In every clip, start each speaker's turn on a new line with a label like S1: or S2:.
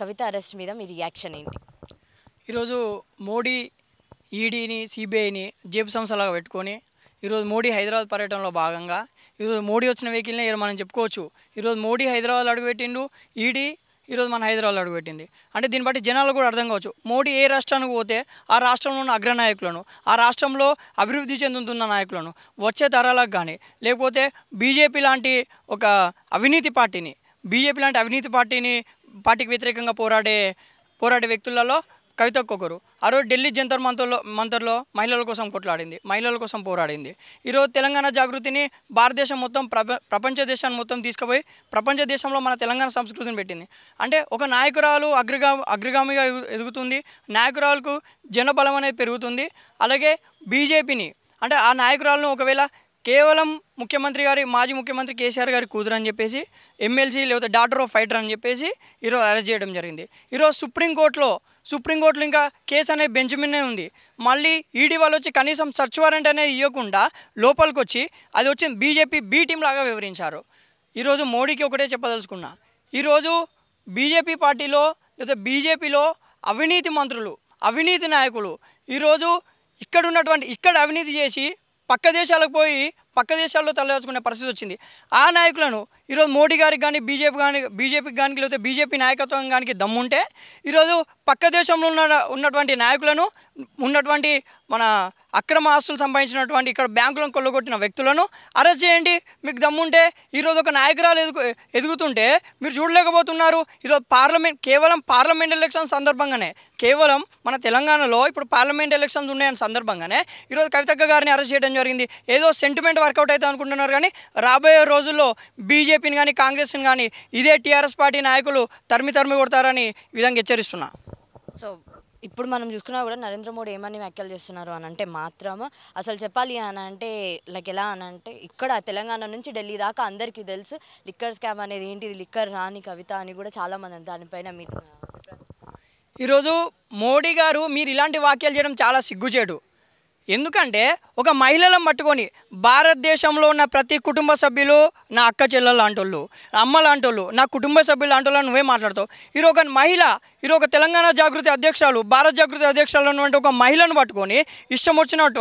S1: కవిత arrest మీద మీ reaction ఏంటి
S2: ఈరోజు మోడీ ఈడీని సిబిఐని జేబు సంస్థలాగా పెట్టుకొని ఈరోజు మోడీ హైదరాబాద్ పర్యటనలో భాగంగా ఈరోజు మోడీ వచ్చిన వెహికల్నే మనం చెప్పుకోవచ్చు ఈరోజు మోడీ హైదరాబాద్ అడుగుపెట్టిండు ఈడీ ఈరోజు మన హైదరాబాద్ అడుగుపెట్టింది అంటే దీన్ని బట్టి జనాలు కూడా అర్థం కావచ్చు మోడీ ఏ రాష్ట్రానికి పోతే ఆ రాష్ట్రంలో ఉన్న అగ్రనాయకులను ఆ రాష్ట్రంలో అభివృద్ధి చెందుతున్న నాయకులను వచ్చే తరాలకు కానీ లేకపోతే బీజేపీ లాంటి ఒక అవినీతి పార్టీని బీజేపీ లాంటి అవినీతి పార్టీని పార్టీకి వ్యతిరేకంగా పోరాడే పోరాడే వ్యక్తులలో కవిత ఒక్కొక్కరు ఆ రోజు ఢిల్లీ జంతర్ మంతర్లో మంతర్లో మహిళల కోసం కొట్లాడింది మహిళల కోసం పోరాడింది ఈరోజు తెలంగాణ జాగృతిని భారతదేశం మొత్తం ప్రపంచ దేశాన్ని మొత్తం తీసుకుపోయి ప్రపంచ దేశంలో మన తెలంగాణ సంస్కృతిని పెట్టింది అంటే ఒక నాయకురాలు అగ్రగా అగ్రగామిగా ఎదుగుతుంది నాయకురాలకు జనబలం అనేది పెరుగుతుంది అలాగే బీజేపీని అంటే ఆ నాయకురాలను ఒకవేళ కేవలం ముఖ్యమంత్రి గారి మాజీ ముఖ్యమంత్రి కేసీఆర్ గారి కూతురు అని చెప్పేసి ఎమ్మెల్సీ లేకపోతే డాటర్ ఆఫ్ ఫైటర్ అని చెప్పేసి ఈరోజు అరెస్ట్ చేయడం జరిగింది ఈరోజు సుప్రీంకోర్టులో సుప్రీంకోర్టులో ఇంకా కేసు అనేది బెంచ్ మీదనే ఉంది మళ్ళీ ఈడీ వాళ్ళు వచ్చి కనీసం సర్చ్ వారెంట్ అనేది ఇవ్వకుండా లోపలికి వచ్చి అది వచ్చి బీజేపీ బీ టీం లాగా వివరించారు ఈరోజు మోడీకి ఒకటే చెప్పదలుచుకున్నా ఈరోజు బీజేపీ పార్టీలో లేదా బీజేపీలో అవినీతి మంత్రులు అవినీతి నాయకులు ఈరోజు ఇక్కడ ఉన్నటువంటి ఇక్కడ అవినీతి చేసి పక్క దేశాలకు పోయి పక్క దేశాల్లో తలదాచుకునే పరిస్థితి వచ్చింది ఆ నాయకులను ఈరోజు మోడీ గారికి కానీ బీజేపీ కానీ బీజేపీకి కానీ లేకపోతే బీజేపీ నాయకత్వం కానీ దమ్ముంటే ఈరోజు పక్క దేశంలో ఉన్న ఉన్నటువంటి నాయకులను ఉన్నటువంటి మన అక్రమ ఆస్తులు సంపాదించినటువంటి ఇక్కడ బ్యాంకులను కొల్లగొట్టిన వ్యక్తులను అరెస్ట్ చేయండి మీకు దమ్ముంటే ఈరోజు ఒక నాయకురాలు ఎదుగు ఎదుగుతుంటే మీరు చూడలేకపోతున్నారు ఈరోజు పార్లమెంట్ కేవలం పార్లమెంట్ ఎలక్షన్ సందర్భంగానే కేవలం మన తెలంగాణలో ఇప్పుడు పార్లమెంట్ ఎలక్షన్స్ ఉన్నాయని సందర్భంగానే ఈరోజు కవితక్క గారిని అరెస్ట్ చేయడం జరిగింది ఏదో సెంటిమెంట్ వర్కౌట్ అయితే అనుకుంటున్నారు కానీ రాబోయే రోజుల్లో బీజేపీ బీజేపీని కానీ కాంగ్రెస్ని కానీ ఇదే టీఆర్ఎస్ పార్టీ నాయకులు తరిమి తరిమి కొడతారని విధంగా హెచ్చరిస్తున్నా
S1: సో ఇప్పుడు మనం చూసుకున్నా కూడా నరేంద్ర మోడీ ఏమని వ్యాఖ్యలు చేస్తున్నారు అని అంటే మాత్రం అసలు చెప్పాలి అని అంటే లైక్ ఎలా అని అంటే ఇక్కడ తెలంగాణ నుంచి ఢిల్లీ దాకా అందరికీ తెలుసు లిక్కర్ స్కామ్ అనేది ఏంటిది లిక్కర్ రాని కవిత అని కూడా చాలామంది దానిపైన మీ
S2: ఈరోజు మోడీ గారు మీరు ఇలాంటి వ్యాఖ్యలు చేయడం చాలా సిగ్గుచేడు ఎందుకంటే ఒక మహిళలను పట్టుకొని భారతదేశంలో ఉన్న ప్రతి కుటుంబ సభ్యులు నా అక్క చెల్లెలు లాంటోళ్ళు అమ్మ లాంటోళ్ళు నా కుటుంబ సభ్యులు లాంటోళ్ళు నువ్వే మాట్లాడతావు ఈరోజు ఒక మహిళ ఈరోజు ఒక తెలంగాణ జాగృతి అధ్యక్షురాలు భారత జాగృతి అధ్యక్షురాలు ఉన్నటువంటి ఒక మహిళను పట్టుకొని ఇష్టం వచ్చినట్టు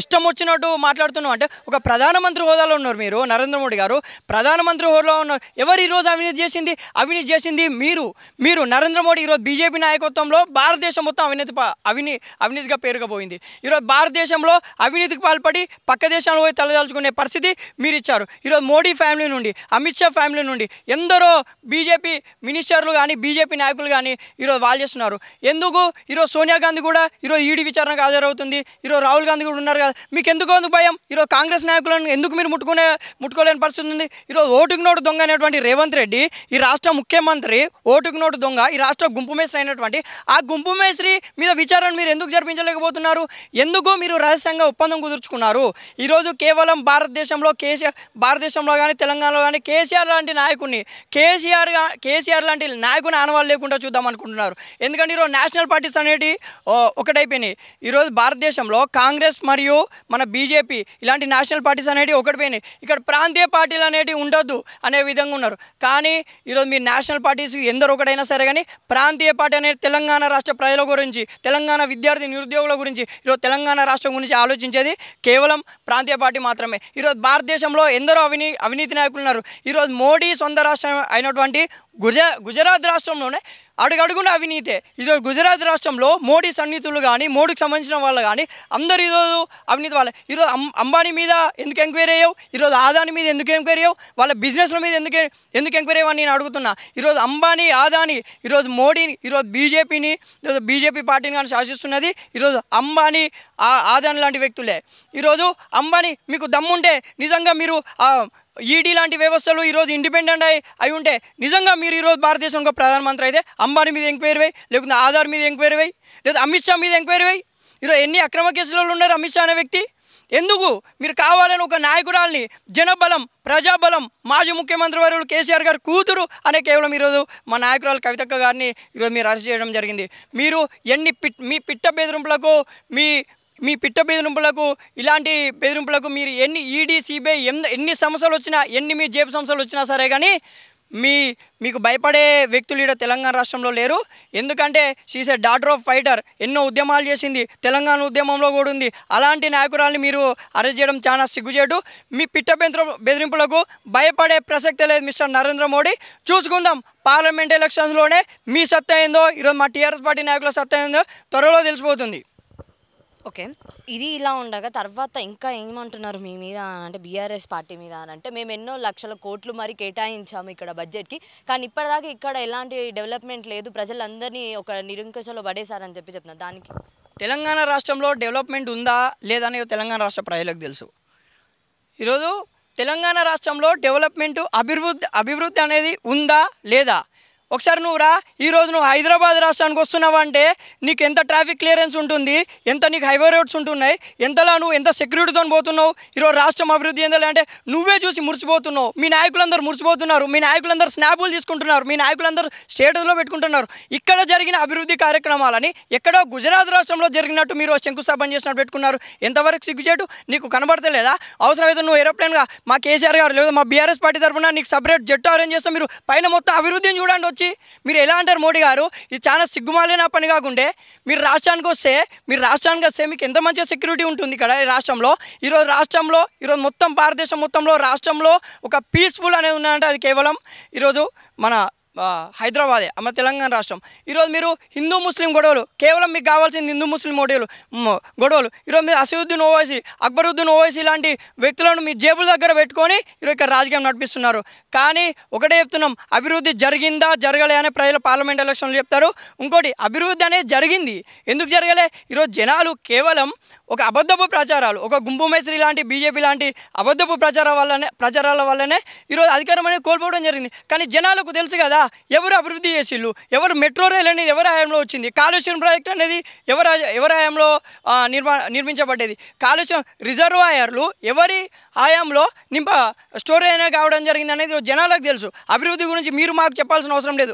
S2: ఇష్టం వచ్చినట్టు మాట్లాడుతున్నావు అంటే ఒక ప్రధానమంత్రి హోదాలో ఉన్నారు మీరు నరేంద్ర మోడీ గారు ప్రధానమంత్రి హోదాలో ఉన్నారు ఎవరు ఈరోజు అవినీతి చేసింది అవినీతి చేసింది మీరు మీరు నరేంద్ర మోడీ ఈరోజు బీజేపీ నాయకత్వంలో భారతదేశం మొత్తం అవినీతి అవినీ అవినీతిగా పేరుకపోయింది ఈరోజు భారతదేశం దేశంలో అవినీతికి పాల్పడి పక్క దేశంలో పోయి తలదాల్చుకునే పరిస్థితి మీరు ఇచ్చారు ఈరోజు మోడీ ఫ్యామిలీ నుండి అమిత్ షా ఫ్యామిలీ నుండి ఎందరో బీజేపీ మినిస్టర్లు కానీ బీజేపీ నాయకులు కానీ ఈరోజు వాళ్ళు చేస్తున్నారు ఎందుకు ఈరోజు సోనియా గాంధీ కూడా ఈరోజు ఈడీ విచారణకు హాజరవుతుంది ఈరోజు రాహుల్ గాంధీ కూడా ఉన్నారు కదా మీకు ఎందుకు అందుకు భయం ఈరోజు కాంగ్రెస్ నాయకులను ఎందుకు మీరు ముట్టుకునే ముట్టుకోలేని పరిస్థితి ఉంది ఈరోజు ఓటుకు నోటు దొంగ అనేటువంటి రేవంత్ రెడ్డి ఈ రాష్ట్ర ముఖ్యమంత్రి ఓటుకు నోటు దొంగ ఈ రాష్ట్ర గుంపు మేస్త్రి అయినటువంటి ఆ గుంపు మేస్త్రి మీద విచారణ మీరు ఎందుకు జరిపించలేకపోతున్నారు ఎందుకు మీరు వీరు రహస్యంగా ఒప్పందం కుదుర్చుకున్నారు ఈరోజు కేవలం భారతదేశంలో కేసీఆర్ భారతదేశంలో కానీ తెలంగాణలో కానీ కేసీఆర్ లాంటి నాయకుడిని కేసీఆర్ కేసీఆర్ లాంటి నాయకుని ఆనవాళ్ళు లేకుండా చూద్దాం అనుకుంటున్నారు ఎందుకంటే ఈరోజు నేషనల్ పార్టీస్ అనేటి ఒకటైపోయినాయి ఈరోజు భారతదేశంలో కాంగ్రెస్ మరియు మన బీజేపీ ఇలాంటి నేషనల్ పార్టీస్ అనేటివి ఒకటిపోయినాయి ఇక్కడ ప్రాంతీయ పార్టీలు అనేటివి ఉండొద్దు అనే విధంగా ఉన్నారు కానీ ఈరోజు మీ నేషనల్ పార్టీస్ ఎందరు ఒకటైనా సరే కానీ ప్రాంతీయ పార్టీ అనేది తెలంగాణ రాష్ట్ర ప్రజల గురించి తెలంగాణ విద్యార్థి నిరుద్యోగుల గురించి ఈరోజు తెలంగాణ రాష్ట్ర రాష్ట్రం గురించి ఆలోచించేది కేవలం ప్రాంతీయ పార్టీ మాత్రమే ఈరోజు భారతదేశంలో ఎందరో అవినీ అవినీతి నాయకులు ఉన్నారు ఈరోజు మోడీ సొంత రాష్ట్రం అయినటువంటి గుజ గుజరాత్ రాష్ట్రంలోనే అడుగడుగున అవినీతే ఇదో గుజరాత్ రాష్ట్రంలో మోడీ సన్నిహితులు కానీ మోడీకి సంబంధించిన వాళ్ళు కానీ అందరు ఈరోజు అవినీతి వాళ్ళ ఈరోజు అంబానీ మీద ఎందుకు ఎంక్వైరీ అయ్యావు ఈరోజు ఆదాని మీద ఎందుకు ఎంక్వైరీ అయ్యావు వాళ్ళ బిజినెస్ల మీద ఎందుకు ఎందుకు ఎంక్వైరీ అయ్యావని నేను అడుగుతున్నా ఈరోజు అంబానీ ఆదాని ఈరోజు మోడీని ఈరోజు బీజేపీని ఈరోజు బీజేపీ పార్టీని కానీ శాసిస్తున్నది ఈరోజు అంబానీ ఆదాని లాంటి వ్యక్తులే ఈరోజు అంబానీ మీకు దమ్ముంటే నిజంగా మీరు ఈడీ e లాంటి వ్యవస్థలు ఈరోజు ఇండిపెండెంట్ అయి అయి ఉంటే నిజంగా మీరు ఈరోజు భారతదేశంలో ప్రధానమంత్రి అయితే అంబానీ మీద ఎంక్వైరీ వేయి లేకుంటే ఆధార్ మీద ఎంక్వైరీ వేయి లేదా అమిత్ షా మీద ఎంక్వైరీ వేయి ఈరోజు ఎన్ని అక్రమ కేసులలో ఉన్నారు అమిత్ షా అనే వ్యక్తి ఎందుకు మీరు కావాలని ఒక నాయకురాల్ని జనబలం ప్రజాబలం మాజీ ముఖ్యమంత్రి వారు కేసీఆర్ గారు కూతురు అనే కేవలం ఈరోజు మా నాయకురాలు కవితక్క గారిని ఈరోజు మీరు అరెస్ట్ చేయడం జరిగింది మీరు ఎన్ని పిట్ మీ పిట్ట బెదిరింపులకు మీ మీ పిట్ట బెదిరింపులకు ఇలాంటి బెదిరింపులకు మీరు ఎన్ని ఈడీ e సిబిఐ ఎన్ని ఎన్ని సమస్యలు వచ్చినా ఎన్ని మీ జేబు సమస్యలు వచ్చినా సరే కానీ మీ మీకు భయపడే వ్యక్తులు ఇక్కడ తెలంగాణ రాష్ట్రంలో లేరు ఎందుకంటే she's a daughter of fighter ఎన్నో ఉద్యమాలు చేసింది తెలంగాణ ఉద్యమంలో కూడా ఉంది అలాంటి నాయకురాల్ని మీరు అరెస్ట్ చేయడం చాలా సిగ్గుచేటు మీ పిట్ట బెదిరింపులకు భయపడే ప్రసక్తే లేదు మిస్టర్ నరేంద్ర మోడీ చూసుకుందాం పార్లమెంట్ ఎలక్షన్స్లోనే మీ సత్తా ఏందో ఈరోజు మా టీఆర్ఎస్ పార్టీ నాయకుల సత్తా ఏందో త్వరలో తెలిసిపోతుంది
S1: ఓకే ఇది ఇలా ఉండగా తర్వాత ఇంకా ఏమంటున్నారు మీ మీద అంటే బీఆర్ఎస్ పార్టీ మీద అని అంటే మేము ఎన్నో లక్షల కోట్లు మరి కేటాయించాము ఇక్కడ బడ్జెట్కి కానీ ఇప్పటిదాకా ఇక్కడ ఎలాంటి డెవలప్మెంట్ లేదు ప్రజలందరినీ ఒక నిరంకశలో పడేశారని చెప్పి చెప్తున్నారు దానికి
S2: తెలంగాణ రాష్ట్రంలో డెవలప్మెంట్ ఉందా లేదనేది తెలంగాణ రాష్ట్ర ప్రజలకు తెలుసు ఈరోజు తెలంగాణ రాష్ట్రంలో డెవలప్మెంట్ అభివృద్ధి అభివృద్ధి అనేది ఉందా లేదా ఒకసారి నువ్వు రా ఈరోజు నువ్వు హైదరాబాద్ రాష్ట్రానికి వస్తున్నావు అంటే నీకు ఎంత ట్రాఫిక్ క్లియరెన్స్ ఉంటుంది ఎంత నీకు హైవే రోడ్స్ ఉంటున్నాయి ఎంతలా నువ్వు ఎంత సెక్యూరిటీతో పోతున్నావు ఈరోజు రాష్ట్రం అభివృద్ధి ఎంత అంటే నువ్వే చూసి మురిసిపోతున్నావు మీ నాయకులందరూ మురిసిపోతున్నారు మీ నాయకులందరూ స్నాపులు తీసుకుంటున్నారు మీ నాయకులందరూ స్టేటస్లో పెట్టుకుంటున్నారు ఇక్కడ జరిగిన అభివృద్ధి కార్యక్రమాలని ఎక్కడో గుజరాత్ రాష్ట్రంలో జరిగినట్టు మీరు శంకుస్థాపన చేసినట్టు పెట్టుకున్నారు ఎంతవరకు సిగ్గుచేటు నీకు కనబడతలేదా అవసరమైతే నువ్వు ఏరోప్లేన్గా మా కేసీఆర్ గారు లేదా మా బీఆర్ఎస్ పార్టీ తరఫున నీకు సపరేట్ జట్టు అరేంజ్ చేస్తాం మీరు పైన మొత్తం అభివృద్ధిని చూడండి వచ్చి వచ్చి మీరు ఎలా అంటారు మోడీ గారు ఇది చాలా సిగ్గుమాలిన పని కాకుండే మీరు రాష్ట్రానికి వస్తే మీరు రాష్ట్రానికి వస్తే మీకు ఎంత మంచిగా సెక్యూరిటీ ఉంటుంది ఇక్కడ ఈ రాష్ట్రంలో ఈరోజు రాష్ట్రంలో ఈరోజు మొత్తం భారతదేశం మొత్తంలో రాష్ట్రంలో ఒక పీస్ఫుల్ అనేది ఉన్నాయంటే అది కేవలం ఈరోజు మన హైదరాబాదే మన తెలంగాణ రాష్ట్రం ఈరోజు మీరు హిందూ ముస్లిం గొడవలు కేవలం మీకు కావాల్సింది హిందూ ముస్లిం ఓటీలు గొడవలు ఈరోజు మీరు అసదుద్దీన్ ఓవైసీ అక్బరుద్దీన్ ఓవైసీ లాంటి వ్యక్తులను మీ జేబుల దగ్గర పెట్టుకొని ఈరోజు ఇక్కడ రాజకీయం నడిపిస్తున్నారు కానీ ఒకటే చెప్తున్నాం అభివృద్ధి జరిగిందా జరగలే అనే ప్రజలు పార్లమెంట్ ఎలక్షన్లు చెప్తారు ఇంకోటి అభివృద్ధి అనేది జరిగింది ఎందుకు జరగలే ఈరోజు జనాలు కేవలం ఒక అబద్ధపు ప్రచారాలు ఒక గుంపు మేస్త్రి లాంటి బీజేపీ లాంటి అబద్ధపు ప్రచారాల వల్లనే ప్రచారాల వల్లనే ఈరోజు అధికారం అనేది కోల్పోవడం జరిగింది కానీ జనాలకు తెలుసు కదా ఎవరు అభివృద్ధి చేసిళ్ళు ఎవరు మెట్రో రైల్ అనేది ఎవరి హయాంలో వచ్చింది కాలుష్యం ప్రాజెక్ట్ అనేది ఎవరు ఎవరి హయాంలో నిర్మా నిర్మించబడ్డది కాలుష్యం రిజర్వాయర్లు ఎవరి హయాంలో నింప స్టోరేజ్ అనేది కావడం జరిగింది అనేది జనాలకు తెలుసు అభివృద్ధి గురించి మీరు మాకు చెప్పాల్సిన అవసరం లేదు